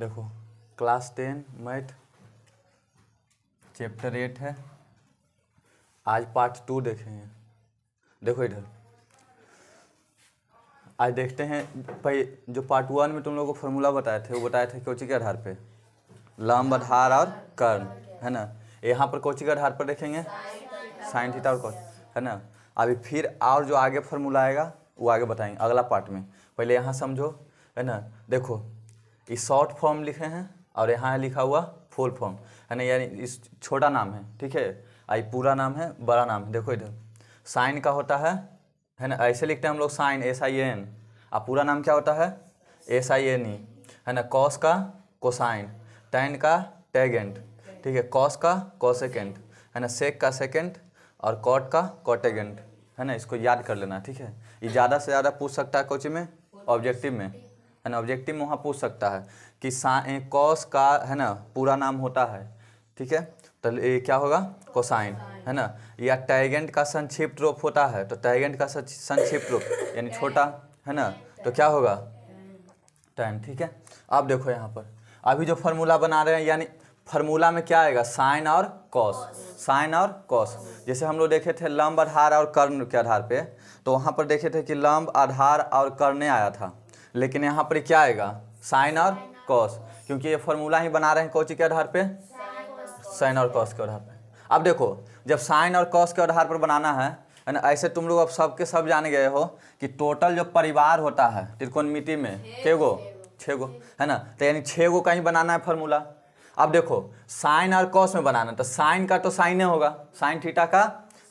देखो class ten math chapter eight है आज पार्ट टू देखेंगे देखो इधर आज देखते हैं भाई जो पार्ट वन में तुम लोगों को फॉर्मूला बताए थे वो बताए थे कोची के आधार पे लंब आधार और कर्ण है ना यहाँ पर कोची के आधार पर देखेंगे साइन थीटा और कोच है ना अभी फिर और जो आगे फॉर्मूला आएगा वो आगे बताएंगे अगला पार्ट में पहले यहाँ समझो है ना देखो ये शॉर्ट फॉर्म लिखे हैं और यहाँ है लिखा हुआ फुल फॉर्म है ना यानी इस छोटा नाम है ठीक है आई पूरा नाम है बड़ा नाम है देखो इधर साइन का होता है है ना ऐसे लिखते हैं हम लोग साइन एस आई एन और पूरा नाम क्या होता है एस आई एन ई है ना कॉस का कोसाइन टेन का टेगेंट ठीक है कॉस का कॉसेकेंट है ना सेक का सेकेंड और कॉट का कॉटेगेंट है ना इसको याद कर लेना ठीक है ये ज़्यादा से ज़्यादा पूछ सकता है कोचिंग में ऑब्जेक्टिव में है ना ऑब्जेक्टिव वहाँ पूछ सकता है कि साइन कॉस का है ना पूरा नाम होता है ठीक है तो ये क्या होगा कोसाइन है ना या टैगेंट का संक्षिप्त रूप होता है तो टैगेंट का संक्षिप्त रूप यानी छोटा है ना तो क्या होगा टैन ठीक है अब देखो यहाँ पर अभी जो फार्मूला बना रहे हैं यानी फार्मूला में क्या आएगा साइन और कॉस साइन और कॉस जैसे हम लोग देखे थे लंब आधार और कर्ण के आधार पे तो वहाँ पर देखे थे कि लंब आधार और कर्ण आया था लेकिन यहाँ पर क्या आएगा साइन और कॉस क्योंकि ये फॉर्मूला ही बना रहे हैं कौची के आधार पे साइन और कॉस के आधार पे अब देखो जब साइन और कॉस के आधार पर बनाना है ना ऐसे तुम लोग अब सबके सब जान गए हो कि टोटल जो परिवार होता है मिति में केगो छः है ना तो यानी छः गो का ही बनाना है फॉर्मूला अब देखो साइन और कॉस में बनाना तो साइन का तो साइने होगा साइन थीटा का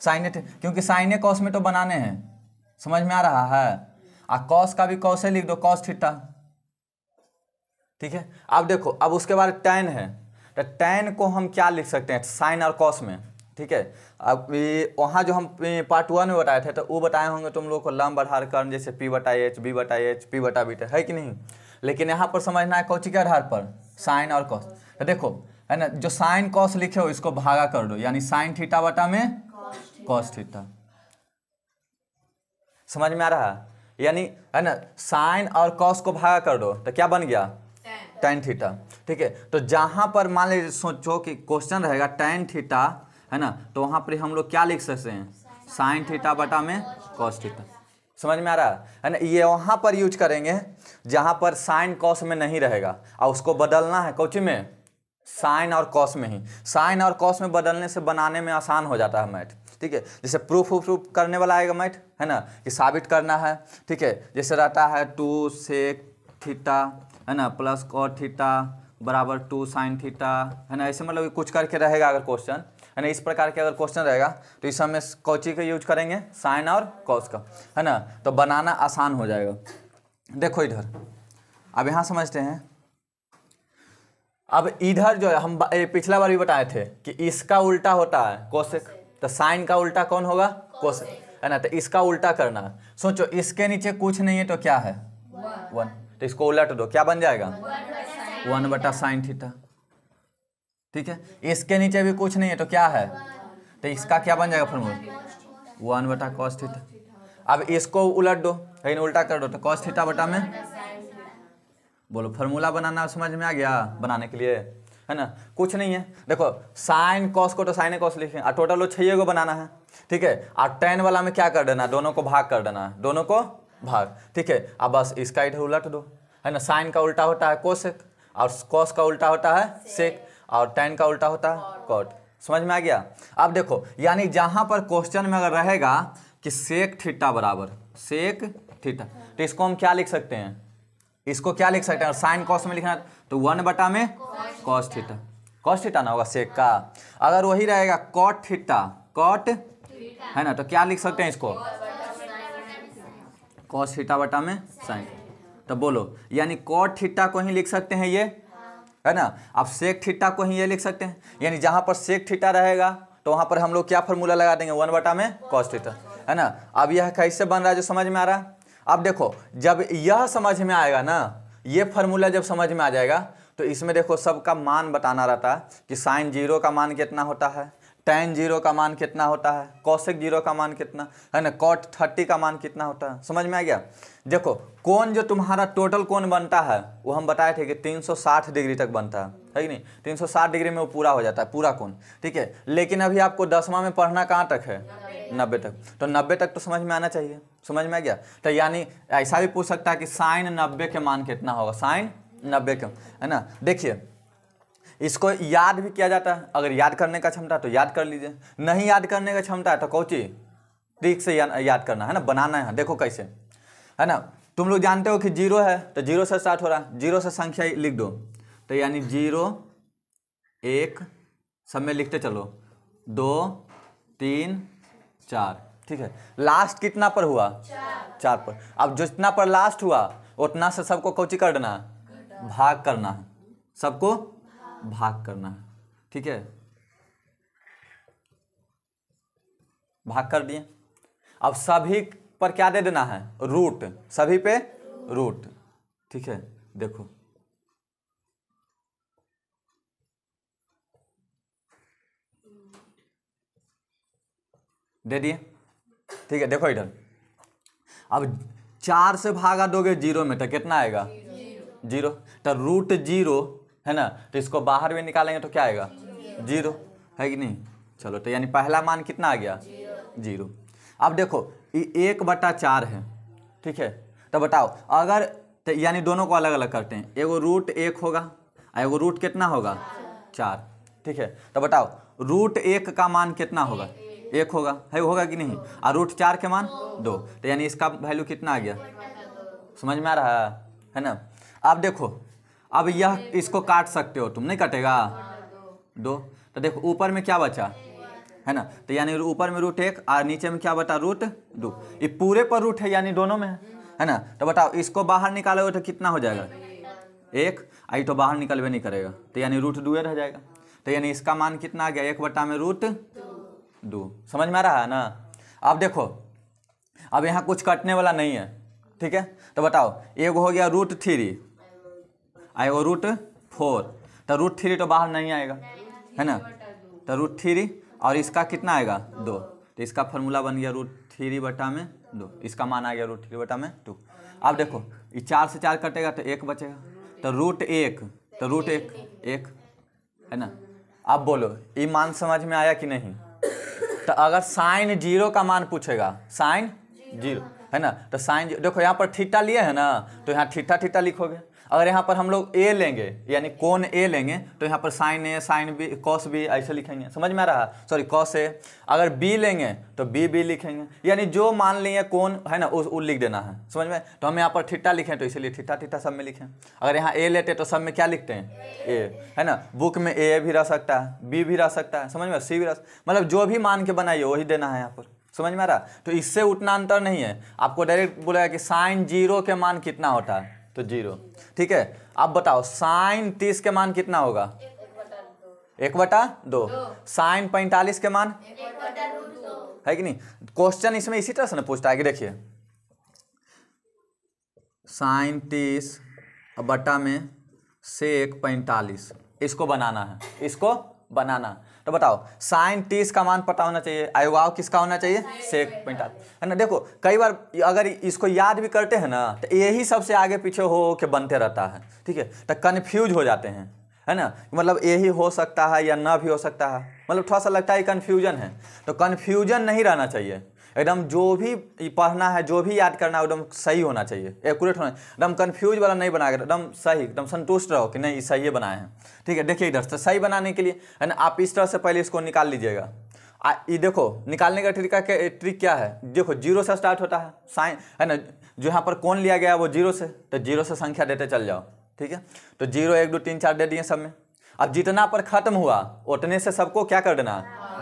साइने क्योंकि साइने कॉस में तो बनाने हैं समझ में आ रहा है आ कॉस का भी कॉस है लिख दो कॉस थीटा ठीक है अब देखो अब उसके बाद टेन है तो टेन को हम क्या लिख सकते हैं साइन और कॉस में ठीक है अब वहाँ जो हम पार्ट वन में बताए थे तो वो बताए होंगे तुम लोग को लम आधार कर्म जैसे पी बटा एच बी बटा एच पी बटा बीटा है कि नहीं लेकिन यहाँ पर समझना है कौची के आधार पर साइन और कॉस तो देखो है ना जो साइन कॉस लिखे हो इसको भागा कर दो यानी साइन थीटा बटा में कॉस थीटा समझ में आ रहा है यानी है ना साइन और कॉस को भागा कर दो तो क्या बन गया टेन थीटा ठीक है तो जहाँ पर मान लीजिए सोचो कि क्वेश्चन रहेगा टेन थीटा है ना तो वहाँ पर हम लोग क्या लिख सकते हैं साइन थीटा बटा में कॉस थीटा समझ में आ रहा है ना ये वहाँ पर यूज करेंगे जहाँ पर साइन कॉस में नहीं रहेगा और उसको बदलना है कोची में साइन और कॉस में ही साइन और कॉस में बदलने से बनाने में आसान हो जाता है मैथ ठीक है जैसे प्रूफ प्रूफ करने वाला आएगा मैट है ना कि साबित करना है ठीक है जैसे रहता है टू सेक थीटा है ना प्लस कॉट थीटा बराबर टू साइन थीटा है ना ऐसे मतलब कुछ करके रहेगा अगर क्वेश्चन है ना इस प्रकार के अगर क्वेश्चन रहेगा तो इस समय कौची का यूज करेंगे साइन और कॉस का है ना तो बनाना आसान हो जाएगा देखो इधर अब यहाँ समझते हैं अब इधर जो है हम पिछला बार भी बताए थे कि इसका उल्टा होता है कौशिक तो साइन का उल्टा कौन होगा कोस है ना तो इसका उल्टा करना सोचो इसके नीचे कुछ नहीं है तो क्या है वन तो इसको उलट दो क्या बन जाएगा वन बटा साइन थीटा ठीक है इसके नीचे भी कुछ नहीं है तो क्या है तो इसका क्या बन जाएगा फॉर्मूला वन बटा कॉस थीटा अब इसको उलट दो कहीं उल्टा कर दो तो कॉस थीटा बटा में बोलो फॉर्मूला बनाना समझ में आ गया बनाने के लिए है ना कुछ नहीं है देखो साइन कॉस को तो साइन कॉस लिखें और टोटल वो छः को बनाना है ठीक है और टेन वाला में क्या कर देना दोनों को भाग कर देना है दोनों को भाग ठीक है अब बस इसका इधर उलट दो है ना साइन का उल्टा होता है कोसेक और कॉस का उल्टा होता है सेक और टेन का उल्टा होता है कॉट समझ में आ गया अब देखो यानी जहाँ पर क्वेश्चन में अगर रहेगा कि सेक थीटा बराबर सेक थीटा तो इसको हम क्या लिख सकते हैं इसको क्या लिख सकते हैं और साइन कॉस में लिखना तो वन बटा में कॉस्ट थीटा कॉस्ट थीटा ना होगा सेक का अगर वही रहेगा कॉट थीटा कॉट है ना तो क्या लिख सकते हैं इसको कॉस्ट थीटा बटा में साइन तो बोलो यानी कॉट थीटा को ही लिख सकते हैं ये है ना आप सेक थीटा को ही ये लिख सकते हैं यानी जहाँ पर सेक थीटा रहेगा तो वहाँ पर हम लोग क्या फॉर्मूला लगा देंगे वन बटा में कॉस्ट थीटा है ना अब यह कैसे बन रहा है जो समझ में आ रहा है अब देखो जब यह समझ में आएगा ना ये फार्मूला जब समझ में आ जाएगा तो इसमें देखो सबका मान बताना रहता है कि साइन जीरो का मान कितना होता है टेन जीरो का मान कितना होता है कौशिक जीरो का मान कितना है ना कॉट थर्टी का मान कितना होता है समझ में आ गया देखो कौन जो तुम्हारा टोटल कौन बनता है वो हम बताए थे कि 360 डिग्री तक बनता है है कि नहीं 360 डिग्री में वो पूरा हो जाता है पूरा कौन ठीक है लेकिन अभी आपको दसवा में पढ़ना कहाँ तक है नब्बे तक तो नब्बे तक तो समझ में आना चाहिए समझ में आ गया तो यानी ऐसा भी पूछ सकता है कि साइन नब्बे के मान कितना होगा साइन नब्बे के है ना देखिए इसको याद भी किया जाता है अगर याद करने का क्षमता तो याद कर लीजिए नहीं याद करने का क्षमता है तो कौची ट्रिक से या, याद करना है ना बनाना है देखो कैसे है ना तुम लोग जानते हो कि जीरो है तो जीरो से स्टार्ट हो रहा है जीरो से संख्या लिख दो तो यानी जीरो एक सब में लिखते चलो दो तीन चार ठीक है लास्ट कितना पर हुआ चार, चार पर अब जितना पर लास्ट हुआ उतना से सबको कौची कर देना भाग करना है सबको भाग करना है ठीक है भाग कर दिए अब सभी पर क्या दे देना है रूट सभी पे रूट ठीक है देखो दे दिए ठीक है देखो इधर अब चार से भागा दोगे जीरो में तो कितना आएगा जीरो तो रूट जीरो है ना तो इसको बाहर भी निकालेंगे तो क्या आएगा जीरो है कि नहीं चलो तो यानी पहला मान कितना आ गया जीरो अब देखो ये एक बटा चार है ठीक है तो बताओ अगर तो यानी दोनों को अलग अलग करते हैं एगो रूट एक होगा एगो रूट कितना होगा चार ठीक है तो बताओ रूट एक का मान कितना होगा एक होगा है होगा कि नहीं और रूट चार के मान दो तो यानी इसका वैल्यू कितना आ गया समझ में आ रहा है है ना अब देखो अब यह इसको काट सकते हो तुम नहीं काटेगा दो तो देखो ऊपर में क्या बचा है ना तो यानी ऊपर में रूट एक और नीचे में क्या बता रूट दो ये पूरे पर रूट है यानी दोनों में है ना तो बताओ इसको बाहर निकालोगे तो कितना हो जाएगा एक आई तो बाहर निकलवे नहीं करेगा तो यानी रूट दुए रह जाएगा तो यानी इसका मान कितना आ गया एक बटा में रूट दो समझ में आ रहा है ना अब देखो अब यहाँ कुछ कटने वाला नहीं है ठीक है तो बताओ एगो हो गया रूट थ्री आए वो रूट फोर तो रूट थ्री तो बाहर नहीं आएगा है ना तो रूट थ्री और इसका कितना आएगा दो तो इसका फॉर्मूला बन गया रूट थ्री बटा में दो इसका मान आ गया रूट थ्री बटा में टू अब देखो ये चार से चार कटेगा तो एक बचेगा तो रूट एक तो रूट एक एक है ना अब बोलो ये मान समझ में आया कि नहीं तो अगर साइन जीरो का मान पूछेगा साइन जीरो है ना तो साइन देखो यहाँ पर थीटा लिए है ना तो यहाँ थीटा थीटा लिखोगे अगर यहाँ पर हम लोग ए लेंगे यानी कौन ए लेंगे तो यहाँ पर sine A sine B cos B ऐसे लिखेंगे समझ में आ रहा सॉरी कॉस ए अगर बी लेंगे तो बी बी लिखेंगे यानी जो मान लिए कौन है ना उस लिख देना है समझ में तो हम यहाँ पर ठिट्टा लिखें तो इसीलिए ठिट्टा ठिट्टा सब में लिखें अगर यहाँ ए लेते तो सब में क्या लिखते हैं ए है ना बुक में ए भी रह सकता है बी भी रह सकता है समझ में सी भी रह मतलब जो भी मान के बनाइए वही देना है यहाँ पर समझ में आ रहा तो इससे उतना अंतर नहीं है आपको डायरेक्ट बोला कि साइन जीरो के मान कितना होता है तो जीरो ठीक है अब बताओ साइन तीस के मान कितना होगा एक बटा दो साइन पैंतालीस के मान है कि नहीं क्वेश्चन इसमें इसी तरह से ना पूछता है कि देखिए साइन तीस बटा में से एक पैंतालीस इसको बनाना है इसको बनाना तो बताओ साइन तीस का मान पता होना चाहिए आयुवाव किसका होना चाहिए सेक पैंतालीस है ना देखो कई बार अगर इसको याद भी करते हैं ना तो यही सबसे आगे पीछे हो के बनते रहता है ठीक है तो कन्फ्यूज हो जाते हैं है ना मतलब यही हो सकता है या ना भी हो सकता है मतलब थोड़ा सा लगता है कन्फ्यूजन है तो कन्फ्यूजन नहीं रहना चाहिए एकदम जो भी पढ़ना है जो भी याद करना है एकदम सही होना चाहिए एकूरेट होना एकदम कन्फ्यूज वाला नहीं बना एकदम सही एकदम संतुष्ट रहो कि नहीं सही बनाए हैं ठीक है देखिए इधर से सही बनाने के लिए है ना आप इस तरह से पहले इसको निकाल लीजिएगा आ, ये देखो निकालने का तरीका क्या ट्रिक क्या है देखो जीरो से स्टार्ट होता है साइन है ना जो यहाँ पर कौन लिया गया है वो जीरो से तो जीरो से संख्या देते चल जाओ ठीक है तो जीरो एक दो तीन चार दे दिए सब में अब जितना पर खत्म हुआ उतने से सबको क्या कर देना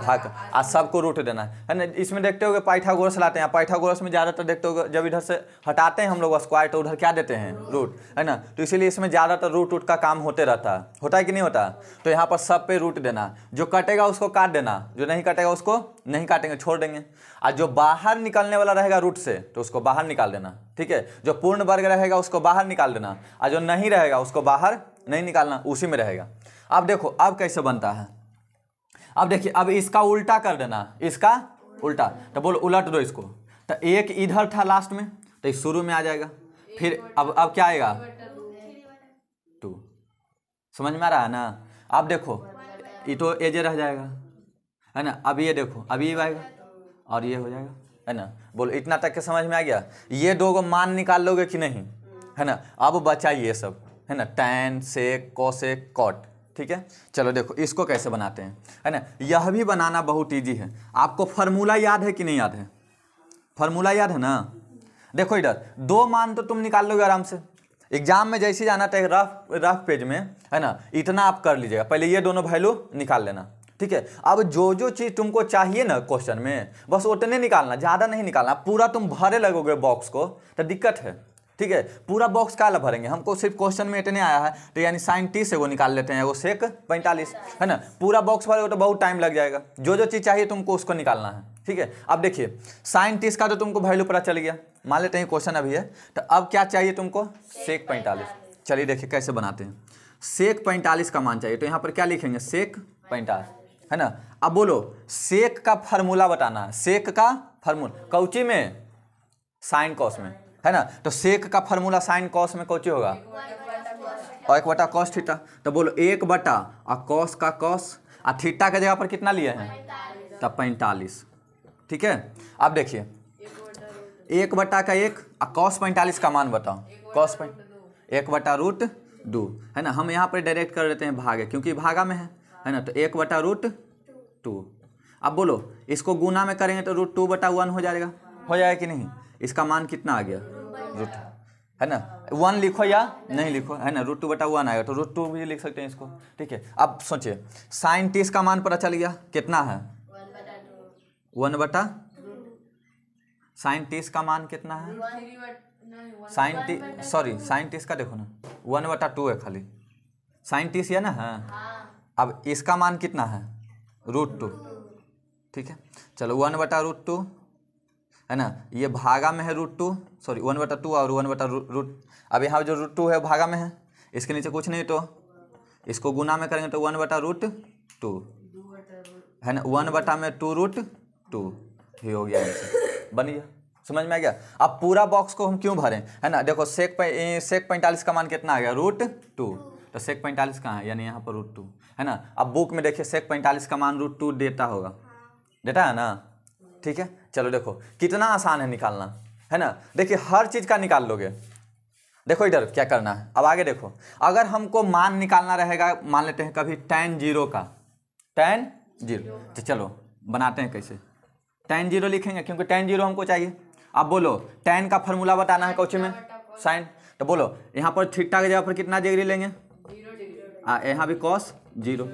भाग आ सबको रूट देना है ना इसमें देखते हो गए पाइथागोरस लाते हैं पाइथागोरस में ज़्यादातर देखते हो जब इधर से हटाते हैं हम लोग स्क्वायर तो उधर क्या देते हैं रूट है ना तो इसीलिए इसमें ज़्यादातर रूट रूट का काम होते रहता है होता है कि नहीं होता तो यहाँ पर सब पे रूट देना जो कटेगा उसको काट देना जो नहीं कटेगा उसको नहीं काटेंगे छोड़ देंगे और जो बाहर निकलने वाला रहेगा रूट से तो उसको बाहर निकाल देना ठीक है जो पूर्ण वर्ग रहेगा उसको बाहर निकाल देना और जो नहीं रहेगा उसको बाहर नहीं निकालना उसी में रहेगा अब देखो अब कैसे बनता है अब देखिए अब इसका उल्टा कर देना इसका उल्टा तो बोल उलट दो इसको तो एक इधर था लास्ट में तो शुरू में आ जाएगा फिर अब अब क्या आएगा टू समझ में आ रहा है ना अब देखो ये तो एजे रह जाएगा है ना अब ये देखो अभी ये आएगा और ये हो जाएगा है ना बोलो इतना तक के समझ में आ गया ये दो को मान निकाल लोगे कि नहीं है ना अब बचा ये सब है ना टैन सेक से कॉट ठीक है चलो देखो इसको कैसे बनाते हैं है ना यह भी बनाना बहुत ईजी है आपको फार्मूला याद है कि नहीं याद है फार्मूला याद है ना देखो इधर दो मान तो तुम निकाल लोगे आराम से एग्जाम में जैसे जाना चाहिए रफ रफ पेज में है ना इतना आप कर लीजिएगा पहले ये दोनों वैल्यू निकाल लेना ठीक है अब जो जो चीज़ तुमको चाहिए ना क्वेश्चन में बस उतने निकालना ज़्यादा नहीं निकालना पूरा तुम भरे लगोगे बॉक्स को तो दिक्कत है ठीक है पूरा बॉक्स काला भरेंगे हमको सिर्फ क्वेश्चन में इतने आया है तो यानी साइन तीस एगो निकाल लेते हैं वो सेक पैंतालीस है ना पूरा बॉक्स भरेगा तो बहुत टाइम लग जाएगा जो जो चीज़ चाहिए तुमको उसको निकालना है ठीक है अब देखिए साइन तीस का तो तुमको वैल्यू पता चल गया मान लेते हैं क्वेश्चन अभी है तो अब क्या चाहिए तुमको सेक पैंतालीस चलिए देखिए कैसे बनाते हैं सेक पैंतालीस का मान चाहिए तो यहाँ पर क्या लिखेंगे सेक पैंतालीस है ना अब बोलो सेक का फार्मूला बताना है सेक का फार्मूला कौची में साइन कॉस में है ना तो सेक का फॉर्मूला साइन कॉस में कौची होगा और एक बटा कॉस थीटा तो बोलो एक बटा और कॉस का कॉस और थीटा के जगह पर कितना लिए हैं तब तो पैंतालीस ठीक है अब देखिए एक बटा का एक और कॉस पैंतालीस का मान बताओ कॉस पैं एक बटा रूट दो है ना हम यहाँ पर डायरेक्ट कर लेते हैं भागे क्योंकि भागा में है है ना तो एक बटा रूट टू अब बोलो इसको गुना में करेंगे तो रूट टू बटा वन हो जाएगा हो जाएगा कि नहीं इसका मान कितना आ गया रूट है ना वन लिखो या नहीं लिखो है ना रूट टू बटा वन आएगा तो रूट टू भी लिख सकते हैं इसको ठीक है अब सोचिए साइन तीस का मान पता चल गया कितना है वन बटा साइन तीस का मान कितना है साइन सॉरी साइन तीस का देखो ना वन बटा टू है खाली साइन तीस ना है हाँ। हाँ। अब इसका मान कितना है रूट टू ठीक है चलो वन बटा रूट टू है ना ये भागा में है रूट टू सॉरी वन बटा टू और वन बटा रूट अब यहाँ जो रूट टू है भागा में है इसके नीचे कुछ नहीं तो इसको गुना में करेंगे तो वन बटा रूट टू है ना वन बटा में टू रूट टू ये हो गया बन गया समझ में आ गया अब पूरा बॉक्स को हम क्यों भरें है ना देखो सेक सेक पैंतालीस का मान कितना आ गया रूट टू तो सेक पैंतालीस कहाँ है यानी यहाँ पर रूट टू है ना अब बुक में देखिए सेक पैंतालीस का मान रूट टू देता होगा देता है ना ठीक है चलो देखो कितना आसान है निकालना है ना देखिए हर चीज़ का निकाल लोगे देखो इधर क्या करना है अब आगे देखो अगर हमको मान निकालना रहेगा मान लेते हैं कभी टेन जीरो का टेन जीरो तो चलो बनाते हैं कैसे टेन जीरो लिखेंगे क्योंकि टेन जीरो हमको चाहिए अब बोलो टेन का फॉर्मूला बताना है कौचे में साइन तो बोलो यहाँ पर ठीक ठाक जगह पर कितना डिग्री लेंगे हाँ यहाँ भी कॉस जीरो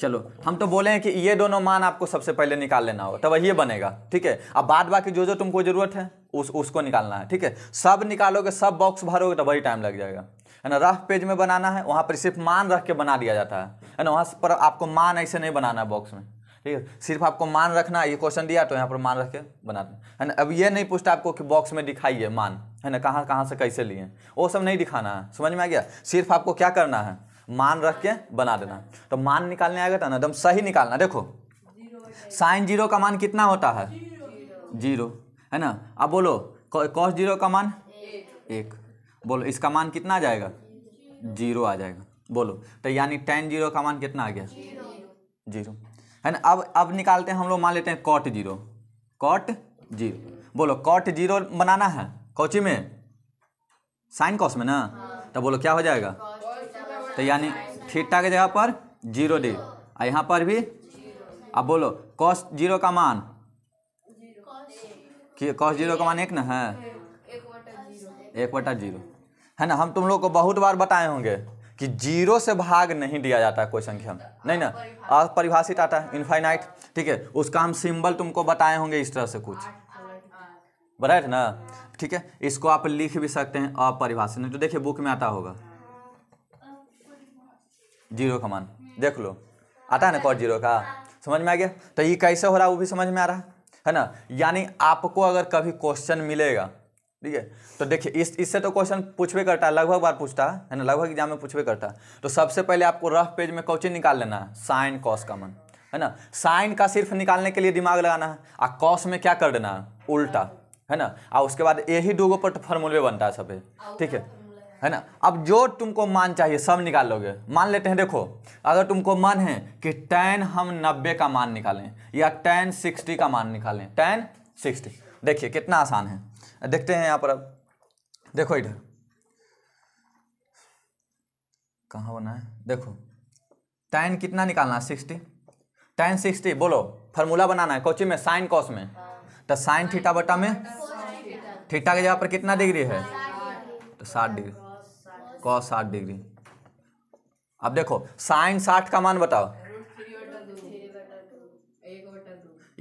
चलो हम तो बोले हैं कि ये दोनों मान आपको सबसे पहले निकाल लेना होगा तब ये बनेगा ठीक है अब बाद बाकी जो जो तुमको जरूरत है उस उसको निकालना है ठीक है सब निकालोगे सब बॉक्स भरोगे तो वही टाइम लग जाएगा है ना रफ पेज में बनाना है वहाँ पर सिर्फ मान रख के बना दिया जाता है है ना वहाँ पर आपको मान ऐसे नहीं बनाना है बॉक्स में ठीक है सिर्फ आपको मान रखना ये क्वेश्चन दिया तो यहाँ पर मान रख के बनाते है ना अब ये नहीं पूछता आपको कि बॉक्स में दिखाइए मान है ना कहाँ कहाँ से कैसे लिए वो सब नहीं दिखाना है समझ में आ गया सिर्फ आपको क्या करना है मान रख के बना देना तो मान निकालने आएगा था ना एकदम तो सही निकालना देखो साइन जीरो का मान कितना होता है जीरो है ना अब बोलो कॉस जीरो का मान एक बोलो इसका मान कितना आ जाएगा जीरो आ जाएगा बोलो तो यानी टेन जीरो का मान कितना आ गया जीरो है ना अब अब निकालते हैं हम लोग मान लेते हैं कॉट जीरो कॉट जीरो बोलो कॉट जीरो बनाना है कोची में साइन कॉस में ना हाँ। तो बोलो क्या हो जाएगा तो यानी थीटा के जगह पर जीरो डी और यहाँ पर भी अब बोलो कॉस जीरो का मान कि कॉस जीरो का मान एक ना है हाँ। एक बटा जीरो है ना हम तुम लोग को बहुत बार बताए होंगे कि जीरो से भाग नहीं दिया जाता कोई संख्या में नहीं ना अपरिभाषित आता है इनफाइनाइट ठीक है उसका हम सिंबल तुमको बताए होंगे इस तरह से कुछ बराइट ना ठीक है इसको आप लिख भी सकते हैं अपरिभाषित नहीं तो देखिए बुक में आता होगा जीरो का मान देख लो आता है ना कॉट जीरो का समझ में आ गया तो ये कैसे हो रहा है वो भी समझ में आ रहा है ना यानी आपको अगर कभी क्वेश्चन मिलेगा ठीक है तो देखिए इस इससे तो क्वेश्चन पूछवे करता है लगभग बार पूछता है ना लगभग एग्जाम में पूछवे करता है तो सबसे पहले आपको रफ पेज में कौचिन निकाल लेना है साइन कॉस का मन है ना साइन का सिर्फ निकालने के लिए दिमाग लगाना है और कॉस में क्या कर देना है उल्टा है ना और उसके बाद यही दो गो पर फॉर्मूले बनता है सब ठीक है है ना अब जो तुमको मान चाहिए सब निकाल लोगे मान लेते हैं देखो अगर तुमको मन है कि टेन हम नब्बे का मान निकालें या टेन सिक्सटी का मान निकालें टेन सिक्सटी देखिए कितना आसान है देखते हैं यहाँ पर अब देखो इधर कहाँ बना है देखो टेन कितना निकालना है सिक्सटी टेन सिक्सटी बोलो फार्मूला बनाना है कोचिंग में साइन कॉस में तो साइन थीटा बटा में थीटा के जगह पर कितना डिग्री है तो साठ डिग्री कॉस साठ डिग्री अब देखो साइन साठ का मान बताओ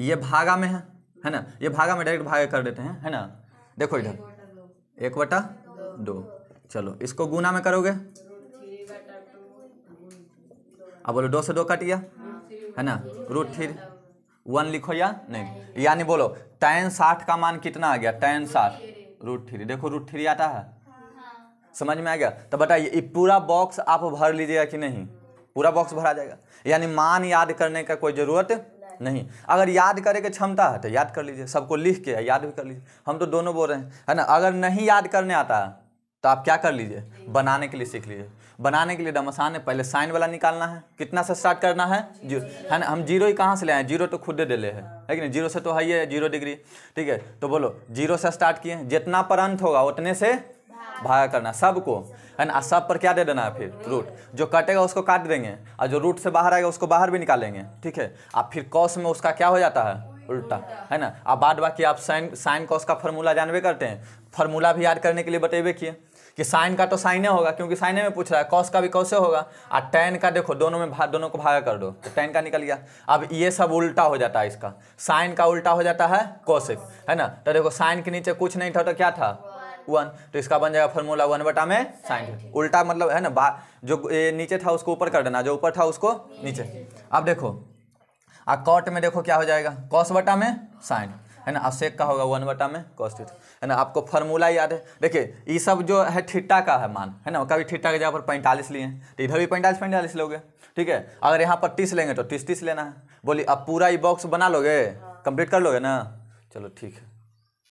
ये भागा में है है ना ये भागा में डायरेक्ट भागा कर देते हैं है ना देखो इधर एक बटा दो चलो इसको गुना में करोगे अब बोलो दो से दो कट गया है ना रूट थ्री वन लिखो या नहीं यानी बोलो टेन साठ का मान कितना आ गया टेन साठ रूट थ्री देखो रूट थ्री आता है समझ में आ गया तो बताइए ये पूरा बॉक्स आप भर लीजिएगा कि नहीं पूरा बॉक्स भरा जाएगा यानी मान याद करने का कोई ज़रूरत नहीं अगर याद करे की क्षमता है तो याद कर लीजिए सबको लिख के याद भी कर लीजिए हम तो दोनों बोल रहे हैं है ना अगर नहीं याद करने आता तो आप क्या कर लीजिए बनाने के लिए सीख लीजिए बनाने के लिए डमसान है पहले साइन वाला निकालना है कितना से स्टार्ट करना है जीरो है ना हम जीरो ही कहाँ से ले आए जीरो तो खुद दे ले है कि नहीं जीरो से तो है ही है जीरो डिग्री ठीक है तो बोलो जीरो से स्टार्ट किए जितना पर अंत होगा उतने से भागा करना सबको है ना सब पर क्या दे देना है फिर रूट जो कटेगा उसको काट देंगे और जो रूट से बाहर आएगा उसको बाहर भी निकालेंगे ठीक है आप फिर कॉस में उसका क्या हो जाता है उल्टा है ना अब बाद बाकी आप साइन साइन कॉस का फॉर्मूला जानवे करते हैं फार्मूला भी याद करने के लिए बतेबे किए कि साइन का तो साइने होगा क्योंकि साइने में पूछ रहा है कॉस का भी कौसे होगा और टेन का देखो दोनों में भाग दोनों को भागा कर दो तो टेन का निकल गया अब ये सब उल्टा हो जाता है इसका साइन का उल्टा हो जाता है कौशिक है ना तो देखो साइन के नीचे कुछ नहीं था तो क्या था वन तो इसका बन जाएगा फॉर्मूला वन बटा में साइन उल्टा मतलब है ना जो नीचे था उसको ऊपर कर देना जो ऊपर था उसको नीचे अब देखो आ कॉट में देखो क्या हो जाएगा कॉस बटा में साइन है ना सेक का होगा वन बटा में कॉस है ना आपको फार्मूला याद है देखिए ये सब जो है ठिट्टा का है मान है ना कभी ठिट्टा के जगह पर पैंतालीस लिए तो इधर भी पैंतालीस पैंतालीस लोगे ठीक है अगर यहाँ पर तीस लेंगे तो तीस तीस लेना है बोलिए अब पूरा ये बॉक्स बना लोगे कंप्लीट हाँ। कर लोगे ना चलो ठीक है